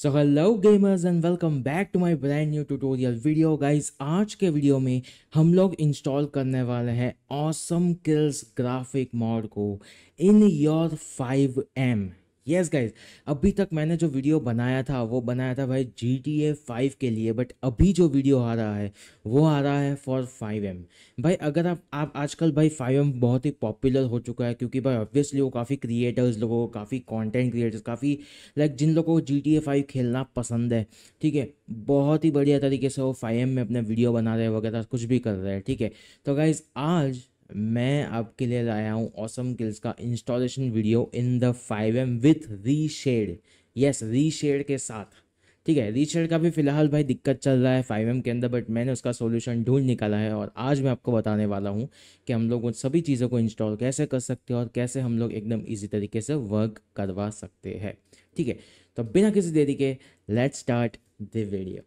so hello gamers and welcome back to my brand new tutorial video guys आज के video में हम लोग इंस्टॉल करने वाले हैं ऑसम किल्स ग्राफिक मॉड को in your 5M yes yes guys अभी तक मैंने जो वीडियो बनाया था वो बनाया था भाई जी टी ए फाइव के लिए बट अभी जो वीडियो आ रहा है वो आ रहा है फॉर फाइव एम भाई अगर आप आप आजकल भाई फाइव एम बहुत ही पॉपुलर हो चुका है क्योंकि भाई ऑब्वियसली वो काफ़ी क्रिएटर्स लोगों को काफ़ी कॉन्टेंट क्रिएटर्स काफ़ी लाइक जिन लोगों को जी टी ए फाइव खेलना पसंद है ठीक है बहुत ही बढ़िया तरीके से वो फाइव एम में अपने वीडियो बना रहे हैं वगैरह कुछ भी कर रहे हैं ठीक है तो गाइज़ आज मैं आपके लिए लाया हूँ ऑसम किल्स का installation video in the five M with reshade yes reshade के साथ ठीक है रीशेड का भी फिलहाल भाई दिक्कत चल रहा है फाइव एम के अंदर बट मैंने उसका सोल्यूशन ढूंढ निकाला है और आज मैं आपको बताने वाला हूँ कि हम लोग उन सभी चीज़ों को इंस्टॉल कैसे कर सकते हैं और कैसे हम लोग एकदम ईजी तरीके से वर्क करवा सकते हैं ठीक है तो बिना किसी देरी के लेट स्टार्ट द वीडियो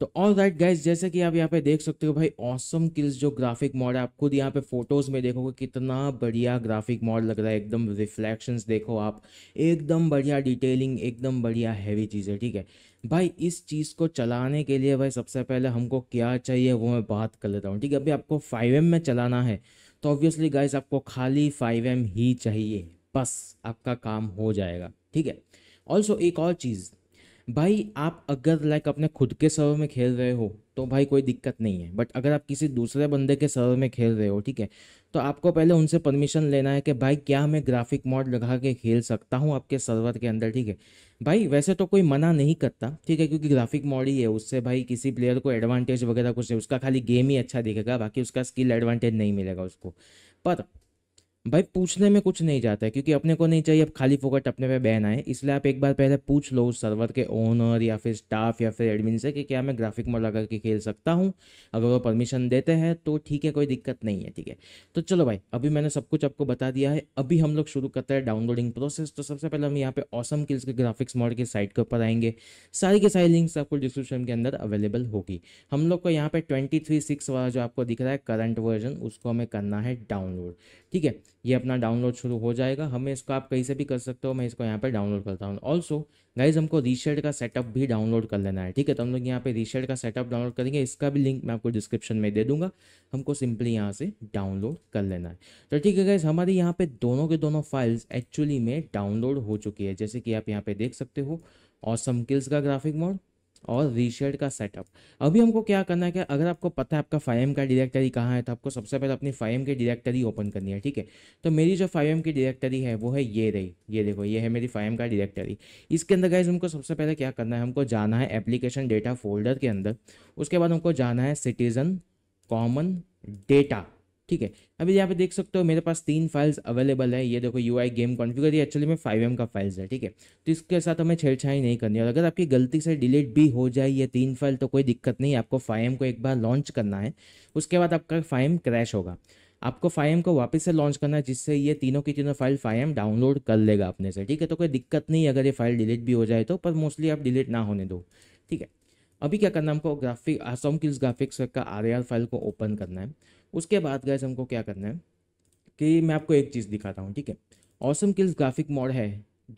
तो ऑल राइट गाइज जैसे कि आप यहाँ पे देख सकते हो भाई ऑसम awesome किल्स जो ग्राफिक मॉड है आप खुद यहाँ पे फोटोज में देखोगे कितना बढ़िया ग्राफिक मॉड लग रहा है एकदम रिफ्लेक्शंस देखो आप एकदम बढ़िया डिटेलिंग एकदम बढ़िया हैवी चीज़ है ठीक है भाई इस चीज़ को चलाने के लिए भाई सबसे पहले हमको क्या चाहिए वो मैं बात कर लेता हूँ ठीक है अभी आपको फाइव में चलाना है तो ऑब्वियसली गाइज आपको खाली फाइव ही चाहिए बस आपका काम हो जाएगा ठीक है ऑल्सो एक और चीज़ भाई आप अगर लाइक अपने खुद के सर्वर में खेल रहे हो तो भाई कोई दिक्कत नहीं है बट अगर आप किसी दूसरे बंदे के सर्वर में खेल रहे हो ठीक है तो आपको पहले उनसे परमिशन लेना है कि भाई क्या मैं ग्राफिक मॉड लगा के खेल सकता हूँ आपके सर्वर के अंदर ठीक है भाई वैसे तो कोई मना नहीं करता ठीक है क्योंकि ग्राफिक मॉड ही है उससे भाई किसी प्लेयर को एडवांटेज वगैरह कुछ है उसका खाली गेम ही अच्छा दिखेगा बाकी उसका स्किल एडवांटेज नहीं मिलेगा उसको पर भाई पूछने में कुछ नहीं जाता है क्योंकि अपने को नहीं चाहिए अब खाली फोकट अपने पे बैन आए इसलिए आप एक बार पहले पूछ लो उस सर्वर के ओनर या फिर स्टाफ या फिर एडमिन से कि क्या मैं ग्राफिक मोड लगा के खेल सकता हूँ अगर वो परमिशन देते हैं तो ठीक है कोई दिक्कत नहीं है ठीक है तो चलो भाई अभी मैंने सब कुछ आपको बता दिया है अभी हम लोग शुरू करते हैं डाउनलोडिंग प्रोसेस तो सबसे पहले हम यहाँ पे ऑसम किल्स के ग्राफिक्स मॉड के साइट के ऊपर आएंगे सारी के सारी लिंक्स आपको डिस्क्रिप्शन के अंदर अवेलेबल होगी हम लोग को यहाँ पे ट्वेंटी थ्री सिक्स वाला जो आपको दिख रहा है करंट वर्जन उसको हमें करना है डाउनलोड ठीक है ये अपना डाउनलोड शुरू हो जाएगा हमें इसको आप कहीं से भी कर सकते हो मैं इसको यहाँ पर डाउनलोड करता हूँ ऑल्सो गाइज हमको रीशेड का सेटअप भी डाउनलोड कर लेना है ठीक है तो हम लोग यहाँ पे रीशेड का सेटअप डाउनलोड करेंगे इसका भी लिंक मैं आपको डिस्क्रिप्शन में दे दूंगा हमको सिंपली यहाँ से डाउनलोड कर लेना है तो ठीक है गाइज हमारे यहाँ पे दोनों के दोनों फाइल्स एक्चुअली में डाउनलोड हो चुकी है जैसे कि आप यहाँ पे देख सकते हो और सम किल्स का ग्राफिक मोड और रीशेड का सेटअप अभी हमको क्या करना है कि अगर आपको पता है आपका फाइव का डायरेक्टरी कहाँ है तो आपको सबसे पहले अपनी फाइव की डायरेक्टरी ओपन करनी है ठीक है तो मेरी जो फाइव की डायरेक्टरी है वो है ये रही ये देखो ये है मेरी फाइव का डायरेक्टरी इसके अंदर गाइज हमको सबसे पहले क्या करना है हमको जाना है एप्लीकेशन डेटा फोल्डर के अंदर उसके बाद हमको जाना है सिटीज़न कॉमन डेटा ठीक है अभी यहाँ पे देख सकते हो मेरे पास तीन फाइल्स अवेलेबल है ये देखो यू आई गेम कॉन्फ़िगर ये एक्चुअली में फाइव एम का फाइल्स है ठीक है तो इसके साथ हमें छेड़छाड़ी नहीं करनी और अगर आपकी गलती से डिलीट भी हो जाए ये तीन फाइल तो कोई दिक्कत नहीं आपको फाइव एम को एक बार लॉन्च करना है उसके बाद आपका फाइव एम क्रैश होगा आपको फाइव को वापस से लॉन्च करना है जिससे ये तीनों की तीनों फाइल फाइव डाउनलोड कर लेगा अपने से ठीक है तो कोई दिक्कत नहीं अगर ये फाइल डिलीट भी हो जाए तो पर मोस्टली आप डिलीट ना होने दो ठीक है अभी क्या करना है हमको ग्राफिक आसम किल्स ग्राफिक्स का आर फाइल को ओपन करना है उसके बाद गए हमको क्या करना है कि मैं आपको एक चीज़ दिखाता हूँ ठीक है ऑसम किल्स ग्राफिक मॉड है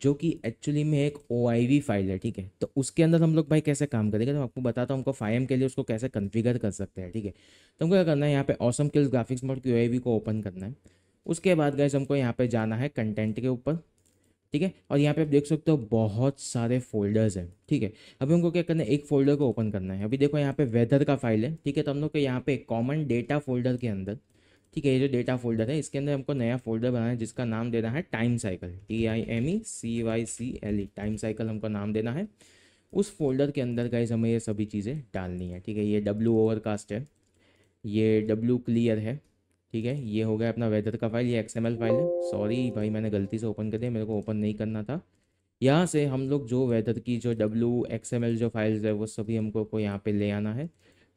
जो कि एक्चुअली में एक ओ फाइल है ठीक है तो उसके अंदर हम लोग भाई कैसे काम करेंगे तो आपको बताता हूँ हमको फाइव के लिए उसको कैसे कन्फिगर कर सकते हैं ठीक है तो हमको क्या करना है यहाँ पे ऑसम किल्स ग्राफिक्स मॉड की ओ को ओपन करना है उसके बाद गए हमको यहाँ पे जाना है कंटेंट के ऊपर ठीक है और यहाँ पे आप देख सकते हो बहुत सारे फोल्डर्स हैं ठीक है अभी हमको क्या करना है एक फोल्डर को ओपन करना है अभी देखो यहाँ पे वेदर का फाइल है ठीक है तो हम लोग यहाँ पे कॉमन डेटा फोल्डर के अंदर ठीक है ये जो डेटा फोल्डर है इसके अंदर हमको नया फोल्डर बनाना है जिसका नाम देना है time cycle T I M E C Y C L E time cycle हमको नाम देना है उस फोल्डर के अंदर गाइज हमें ये सभी चीज़ें डालनी है ठीक है ये डब्ल्यू ओवरकास्ट है ये डब्ल्यू क्लियर है ठीक है ये हो गया अपना वेदर का फाइल ये एक्सएमएल फाइल है सॉरी भाई मैंने गलती से ओपन कर दिया मेरे को ओपन नहीं करना था यहाँ से हम लोग जो वेदर की जो डब्ल्यू एक्सएमएल जो फाइल्स है वो सभी हमको को यहाँ पे ले आना है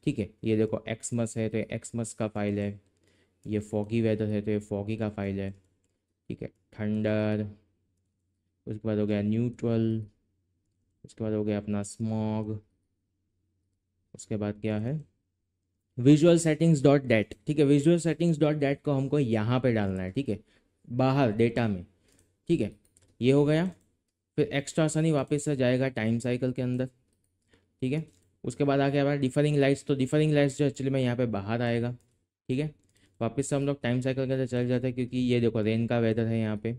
ठीक है ये देखो एक्समस है तो एक्समस का फाइल है ये फॉगी वेदर है तो ये फॉगी का फाइल तो है ठीक है थंडर उसके बाद हो गया न्यूट्रल उसके बाद हो गया अपना स्मॉग उसके बाद क्या है विजुअल सेटिंग्स डॉट डेट ठीक है विजुअल सेटिंग्स डॉट डेट को हमको यहाँ पे डालना है ठीक है बाहर डेटा में ठीक है ये हो गया फिर एक्स्ट्रा सनी वापस से जाएगा टाइम साइकिल के अंदर ठीक है उसके बाद आके हमारा डिफरिंग लाइट्स तो डिफरिंग लाइट्स जो एक्चुअली में यहाँ पे बाहर आएगा ठीक है वापस से हम लोग टाइम साइकिल के अंदर चले जाते हैं क्योंकि ये देखो रेन का वेदर है यहाँ पे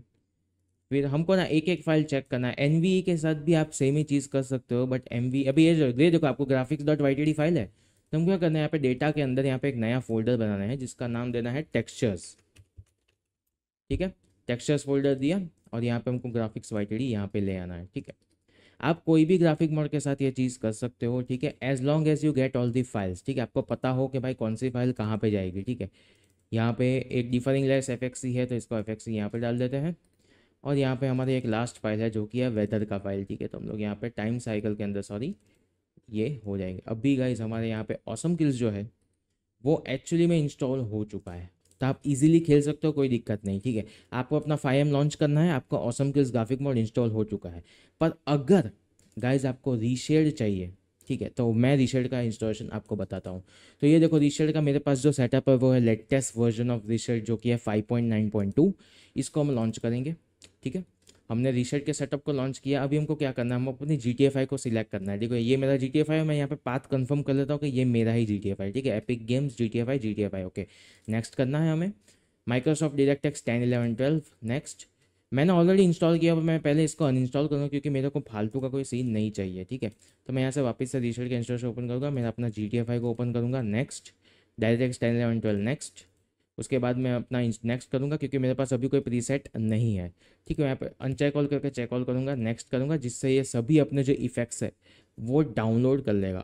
फिर हमको ना एक एक फाइल चेक करना है एन e के साथ भी आप सेम ही चीज़ कर सकते हो बट एम e, अभी ये देखो आपको ग्राफिक्स डॉट वाई फाइल है तो हम क्या करना है यहाँ पे डेटा के अंदर यहाँ पे एक नया फोल्डर बनाना है जिसका नाम देना है टेक्स्चर्स ठीक है टेक्स्चर्स फोल्डर दिया और यहाँ पे हमको ग्राफिक्स वाई टी यहाँ पे ले आना है ठीक है आप कोई भी ग्राफिक मोड के साथ ये चीज़ कर सकते हो ठीक है as long as you get all the files ठीक है आपको पता हो कि भाई कौन सी फाइल कहाँ पर जाएगी ठीक है यहाँ पे एक डिफरिंग लेस एफ है तो इसको एफ एक्स यहाँ पर डाल देते हैं और यहाँ पे हमारी एक लास्ट फाइल है जो कि है वेदर का फाइल ठीक है तो हम लोग यहाँ पे टाइम साइकिल के अंदर सॉरी ये हो जाएंगे अभी गाइज हमारे यहाँ पे ऑसम किल्स जो है वो एक्चुअली में इंस्टॉल हो चुका है तो आप इजीली खेल सकते हो कोई दिक्कत नहीं ठीक है आपको अपना फाइव एम लॉन्च करना है आपका awesome kills graphic mod install हो चुका है पर अगर गाइज आपको रीशेड चाहिए ठीक है तो मैं रीशेड का इंस्टॉलेशन आपको बताता हूँ तो ये देखो रीशेड का मेरे पास जो सेटअप है वो है लेटेस्ट वर्जन ऑफ रीशेड जो कि है टू इसको हम लॉन्च करेंगे ठीक है हमने रीसेट के सेटअप को लॉन्च किया अभी हमको क्या करना है हम अपनी जी टी एफ आई को सिलेक्ट करना है ठीक है ये मेरा जी टी एफ आई है मैं यहाँ पे पाथ कंफर्म कर लेता हूँ कि ये मेरा ही जी टी एफ आई ठीक है Epic Games G T F I G T F I okay next करना है हमें Microsoft DirectX ten eleven twelve next मैंने ऑलरेडी इंस्टॉल किया मैं पहले इसको अनइंस्टॉल करूँगा क्योंकि मेरे को फालतू का कोई सीन नहीं चाहिए ठीक है तो मैं यहाँ से वापस से रीसेट के इंस्टॉल से ओपन करूँगा मैं अपना जी टी एफ आई को ओपन करूँगा next DirectX ten eleven twelve next उसके बाद मैं अपना नेक्स्ट करूँगा क्योंकि मेरे पास अभी कोई प्रीसेट नहीं है ठीक है मैं पर अनचेक ऑल करके चेक ऑल करूँगा नेक्स्ट करूँगा जिससे ये सभी अपने जो इफ़ेक्ट्स है वो डाउनलोड कर लेगा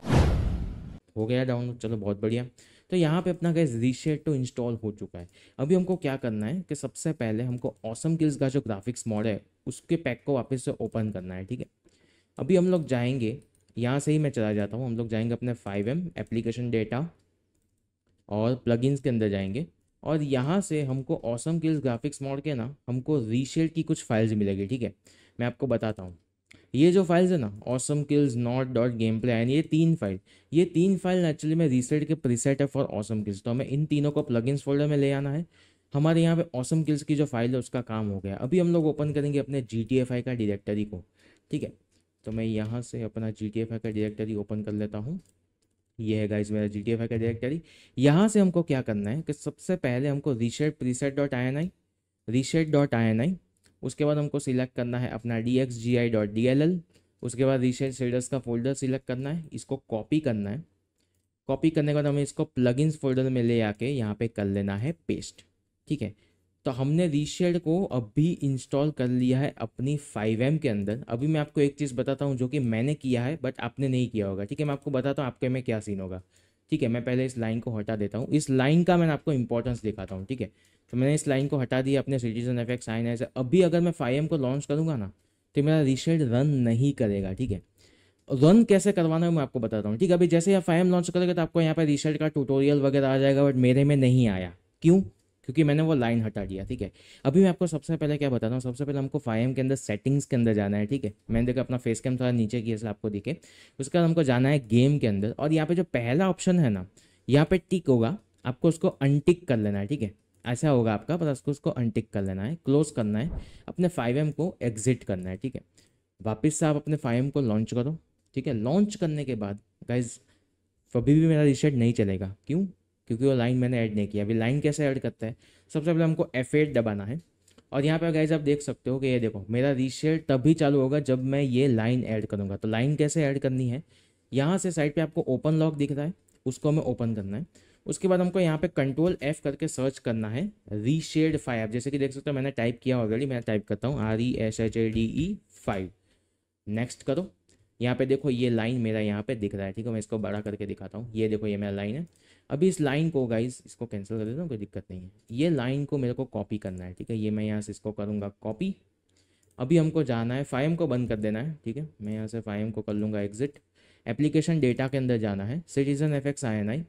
हो गया डाउनलोड चलो बहुत बढ़िया तो यहाँ पे अपना गैस रीशेट तो इंस्टॉल हो चुका है अभी हमको क्या करना है कि सबसे पहले हमको ऑसम किल्स का जो ग्राफिक्स मॉड है उसके पैक को वापस से ओपन करना है ठीक है अभी हम लोग जाएंगे यहाँ से ही मैं चला जाता हूँ हम लोग जाएंगे अपने फाइव एम एप्लीकेशन डेटा और प्लगइन्स के अंदर जाएंगे और यहाँ से हमको ऑसम किल्स ग्राफिक्स मोड़ के ना हमको रीशेड की कुछ फाइल्स मिलेगी ठीक है मैं आपको बताता हूँ ये जो फाइल्स है ना awesome kills not dot game play and ये तीन फाइल ये तीन फाइल एक्चुअली में रीसेट के प्रीसेट है फॉर ऑसम किल्स तो हमें इन तीनों को प्लग फोल्डर में ले आना है हमारे यहाँ पे ऑसम किल्स की जो फाइल है उसका काम हो गया अभी हम लोग ओपन करेंगे अपने जी टी एफ आई का डिरेक्टरी को ठीक है तो मैं यहाँ से अपना जी टी एफ आई का डिरेक्टरी ओपन कर लेता हूँ ये है गाइज मेरा जी टी का डायरेक्टरी यहाँ से हमको क्या करना है कि सबसे पहले हमको reset preset dot I N I reset dot I N I उसके बाद हमको सिलेक्ट करना है अपना D X G I dot D L L उसके बाद रीसेट सेडर्स का फोल्डर सिलेक्ट करना है इसको कॉपी करना है कॉपी करने के बाद हमें इसको प्लगइन्स फोल्डर में ले आके यहाँ पे कर लेना है पेस्ट ठीक है तो हमने रीशेड को अभी इंस्टॉल कर लिया है अपनी 5M के अंदर अभी मैं आपको एक चीज़ बताता हूँ जो कि मैंने किया है बट आपने नहीं किया होगा ठीक है मैं आपको बताता हूँ आपके में क्या सीन होगा ठीक है मैं पहले इस लाइन को हटा देता हूँ इस लाइन का मैंने आपको इंपॉर्टेंस दिखाता हूँ ठीक है तो मैंने इस लाइन को हटा दिया अपने सिटीजन एफेक्ट साइन ऐसे अभी अगर मैं फाइव को लॉन्च करूँगा ना तो मेरा रीशेड रन नहीं करेगा ठीक है रन कैसे करवाना है मैं आपको बताता हूँ ठीक है अभी जैसे आप फाइव लॉन्च करोगे तो आपको यहाँ पर रीशेड का टूटोरियल वगैरह आ जाएगा बट मेरे में नहीं आया क्यों क्योंकि मैंने वो लाइन हटा दिया ठीक है अभी मैं आपको सबसे पहले क्या बताता हूँ सबसे पहले हमको फाइव के अंदर सेटिंग्स के अंदर जाना है ठीक है मैंने देखा अपना फेस कैम थोड़ा नीचे किया आपको दिखे उसके बाद हमको जाना है गेम के अंदर और यहाँ पर जो पहला ऑप्शन है ना यहाँ पर टिक होगा आपको उसको अनटिक कर लेना है ठीक है ऐसा होगा आपका बस उसको उसको अनटिक कर लेना है क्लोज करना है अपने फाइव एम को एग्जिट करना है ठीक है वापस से आप अपने फाइव एम को लॉन्च करो ठीक है लॉन्च करने के बाद गाइज कभी भी मेरा रिसेट नहीं चलेगा क्यों क्योंकि वो लाइन मैंने ऐड नहीं किया अभी लाइन कैसे ऐड करता है सबसे पहले हमको एफ दबाना है और यहाँ पर गाइज आप देख सकते हो कि ये देखो मेरा रीशेड तभी चालू होगा जब मैं ये लाइन ऐड करूँगा तो लाइन कैसे ऐड करनी है यहाँ से साइड पे आपको ओपन लॉक दिख रहा है उसको हमें ओपन करना है उसके बाद हमको यहाँ पे कंट्रोल एफ करके सर्च करना है रीशेड फाइव जैसे कि देख सकते हो मैंने टाइप किया ऑलरेडी मैं टाइप करता हूँ R E S H A D E five next करो यहाँ पे देखो ये लाइन मेरा यहाँ पे दिख रहा है ठीक है मैं इसको बड़ा करके दिखाता हूँ ये देखो ये मेरा लाइन है अभी इस लाइन को गाइज इसको कैंसिल कर देता हूँ कोई दिक्कत नहीं है ये लाइन को मेरे को कॉपी करना है ठीक है ये मैं यहाँ से इसको करूँगा कॉपी अभी हमको जाना है फाइव को बंद कर देना है ठीक है मैं यहाँ से फाइव को कर लूँगा एग्जिट एप्लीकेशन डेटा के अंदर जाना है citizen effects I N I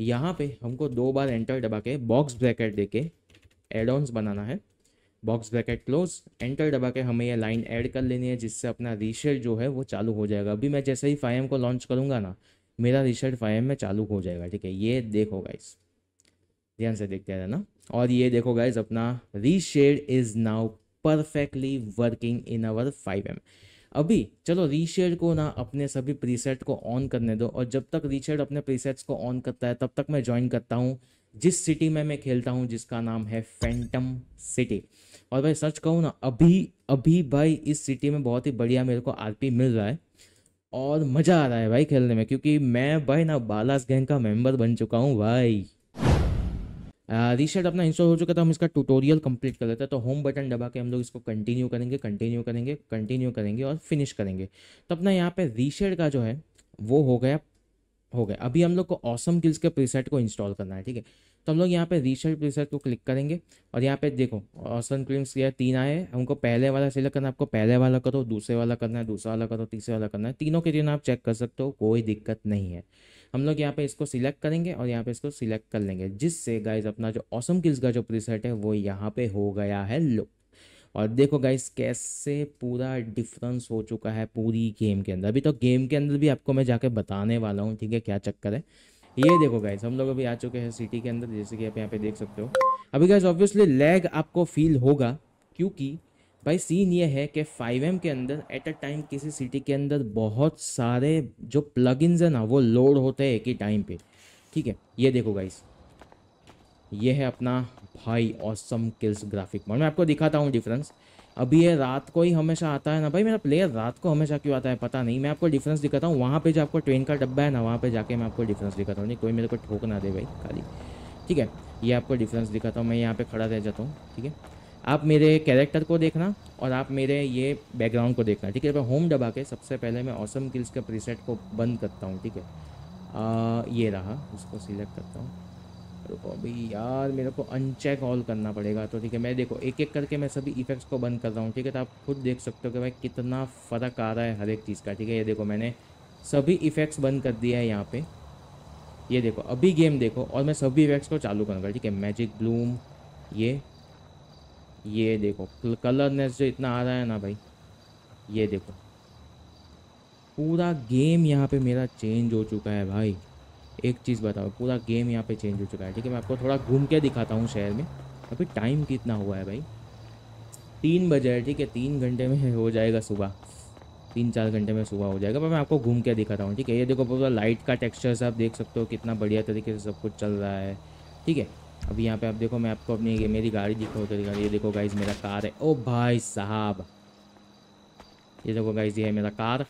यहाँ पे हमको दो बार एंटर दबा के बॉक्स ब्रैकेट दे के ऑन्स बनाना है बॉक्स ब्रैकेट क्लोज एंटर दबा के हमें यह लाइन ऐड कर लेनी है जिससे अपना रीशेल जो है वो चालू हो जाएगा अभी मैं जैसे ही फाइव को लॉन्च करूँगा ना मेरा रिसर्ट फाइव में चालू हो जाएगा ठीक है ये देखो गाइस ध्यान से देखते रहना और ये देखो गाइज अपना ReShade is now perfectly working in our five M अभी चलो रीशेड को ना अपने सभी प्रीसेट को ऑन करने दो और जब तक रीशेड अपने प्रीसेट्स को ऑन करता है तब तक मैं ज्वाइन करता हूँ जिस सिटी में मैं खेलता हूँ जिसका नाम है फैंटम सिटी और भाई सच कहूँ ना अभी अभी भाई इस सिटी में बहुत ही बढ़िया मेरे को आरपी मिल रहा है और मज़ा आ रहा है भाई खेलने में क्योंकि मैं भाई ना बालास गैंग का मेंबर बन चुका हूँ भाई रीसेट अपना इंस्टॉल हो चुका था हम इसका ट्यूटोरियल कंप्लीट कर लेते हैं तो होम बटन दबा के हम लोग इसको कंटिन्यू करेंगे कंटिन्यू करेंगे कंटिन्यू करेंगे और फिनिश करेंगे तो अपना यहाँ पे रीसेट का जो है वो हो गया हो गए अभी हम लोग को ऑसम किल्स के प्रीसेट को इंस्टॉल करना है ठीक है तो हम लोग यहाँ पे रीसेट प्रीसेट को क्लिक करेंगे और यहाँ पे देखो ऑसम किल्स ये तीन आए हमको पहले वाला सिलेक्ट करना है आपको पहले वाला करो दूसरे वाला करना है दूसरा वाला करो तीसरे वाला करना है तीनों के तीनों आप चेक कर सकते हो कोई दिक्कत नहीं है हम लोग यहाँ पे इसको सिलेक्ट करेंगे और यहाँ पे इसको सिलेक्ट कर लेंगे जिससे गाइज अपना जो ऑसम किल्स का जो प्रीसेट है वो यहाँ पे हो गया है लुक और देखो गाइस कैसे पूरा डिफरेंस हो चुका है पूरी गेम के अंदर अभी तो गेम के अंदर भी आपको मैं जाके बताने वाला हूँ ठीक है क्या चक्कर है ये देखो गाइस हम लोग अभी आ चुके हैं सिटी के अंदर जैसे कि आप यहाँ पे देख सकते हो अभी गाइस ऑब्वियसली लैग आपको फील होगा क्योंकि भाई सीन ये है कि फाइव के अंदर एट अ टाइम किसी सिटी के अंदर बहुत सारे जो प्लग हैं ना वो लोड होते हैं एक ही टाइम पे ठीक है ये देखो गाइस ये है अपना भाई ऑसम किल्स ग्राफिक मोड मैं आपको दिखाता हूँ डिफरेंस अभी ये रात को ही हमेशा आता है ना भाई मेरा प्लेयर रात को हमेशा क्यों आता है पता नहीं मैं आपको डिफरेंस दिखाता हूँ वहाँ पे जो आपको ट्रेन का डब्बा है ना वहाँ पे जाके मैं आपको डिफरेंस दिखाता हूँ नहीं कोई मेरे को ठोक ना दे भाई खाली ठीक है ये आपको डिफरेंस दिखाता हूँ मैं यहाँ पर खड़ा रह जाता हूँ ठीक है आप मेरे कैरेक्टर को देखना और आप मेरे ये बैकग्राउंड को देखना ठीक है मैं होम डबा के सबसे पहले मैं ऑसम किल्स के प्रीसेट को बंद करता हूँ ठीक है ये रहा उसको सिलेक्ट करता हूँ रुको अभी यार मेरे को अनचेक ऑल करना पड़ेगा तो ठीक है मैं देखो एक एक करके मैं सभी इफेक्ट्स को बंद कर रहा हूँ ठीक है तो आप खुद देख सकते हो कि भाई कितना फ़र्क आ रहा है हर एक चीज़ का ठीक है ये देखो मैंने सभी इफेक्ट्स बंद कर दिया है यहाँ पर ये देखो अभी गेम देखो और मैं सभी इफेक्ट्स को चालू करूँगा ठीक है मैजिक ब्लूम ये ये देखो कलरनेस जो इतना आ रहा है ना भाई ये देखो पूरा गेम यहाँ पे मेरा चेंज हो चुका है भाई एक चीज़ बताओ पूरा गेम यहाँ पे चेंज हो चुका है ठीक है मैं आपको थोड़ा घूम के दिखाता हूँ शहर में अभी टाइम कितना हुआ है भाई तीन बजे है ठीक है तीन घंटे में हो जाएगा सुबह तीन चार घंटे में सुबह हो जाएगा पर मैं आपको घूम के दिखाता हूँ ठीक है ये देखो पूरा लाइट का टेक्स्चर आप देख सकते हो कितना बढ़िया तरीके से सब कुछ चल रहा है ठीक है अभी यहाँ पे आप देखो मैं आपको अपनी मेरी गाड़ी दिखाऊँ तो ये देखो गाइज मेरा कार है ओ भाई साहब ये देखो गाइज ये है मेरा कार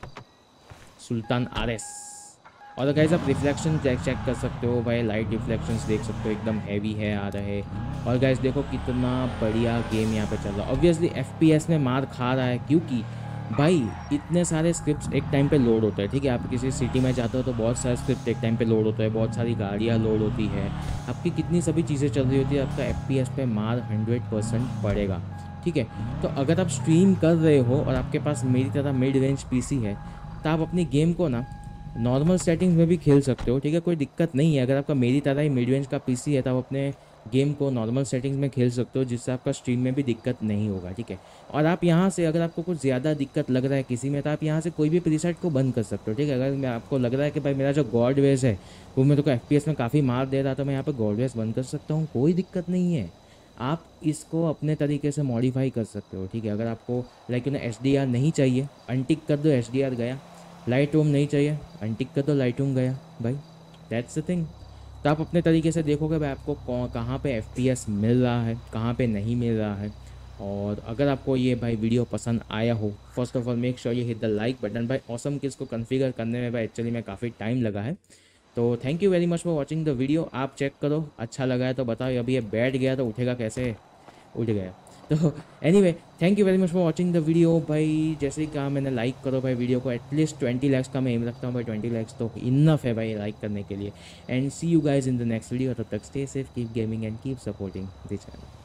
सुल्तान आर एस और अगर आप रिफ्लेक्शन चेक चेक कर सकते हो भाई लाइट रिफ्लेक्शन देख सकते हो एकदम हैवी है आ रहे और गैस देखो कितना बढ़िया गेम यहाँ पे चल रहा है ऑब्वियसली एफ में मार खा रहा है क्योंकि भाई इतने सारे स्क्रिप्ट एक टाइम पे लोड होता है ठीक है आप किसी सिटी में जाते हो तो बहुत सारे स्क्रिप्ट एक टाइम पे लोड होता है बहुत सारी गाड़ियाँ लोड होती है आपकी कितनी सभी चीज़ें चल रही होती है आपका एफ पे मार हंड्रेड परसेंट पड़ेगा ठीक है तो अगर आप स्ट्रीम कर रहे हो और आपके पास मेरी तरह मिड रेंज सी है तो आप अपनी गेम को ना नॉर्मल सेटिंग्स में भी खेल सकते हो ठीक है कोई दिक्कत नहीं है अगर आपका मेरी तरह ही मिड रेंज का पी है तो आप अपने गेम को नॉर्मल सेटिंग्स में खेल सकते हो जिससे आपका स्ट्रीम में भी दिक्कत नहीं होगा ठीक है और आप यहाँ से अगर आपको कुछ ज़्यादा दिक्कत लग रहा है किसी में तो आप यहाँ से कोई भी प्रीसेट को बंद कर सकते हो ठीक है अगर मैं आपको लग रहा है कि भाई मेरा जो गॉड वेज है वो मेरे को एफ में काफ़ी मार दे रहा तो मैं यहाँ पर गॉड वेज बंद कर सकता हूँ कोई दिक्कत नहीं है आप इसको अपने तरीके से मॉडिफाई कर सकते हो ठीक है अगर आपको लाइक यू ना एस नहीं चाहिए अनटिक कर दो एस गया लाइट रूम नहीं चाहिए अंटिक का तो लाइट रूम गया भाई दैट्स द थिंग तो आप अपने तरीके से देखोगे भाई आपको कहाँ पे एफ मिल रहा है कहाँ पे नहीं मिल रहा है और अगर आपको ये भाई वीडियो पसंद आया हो first of all make sure you hit the like button भाई ऑसम किस को कन्फिगर करने में भाई एक्चुअली में काफ़ी टाइम लगा है तो thank you very much for watching the video आप चेक करो अच्छा लगा है तो बताओ अभी ये बैठ गया तो उठेगा कैसे उठ गया तो anyway thank you very much for watching the video भाई जैसे ही कहा मैंने लाइक करो भाई वीडियो को एटलीस्ट ट्वेंटी लैक्स का मैं एम रखता हूँ भाई ट्वेंटी लैक्स तो इनफ है भाई लाइक करने के लिए and see you guys in the next video तब तक stay safe keep gaming and keep supporting this channel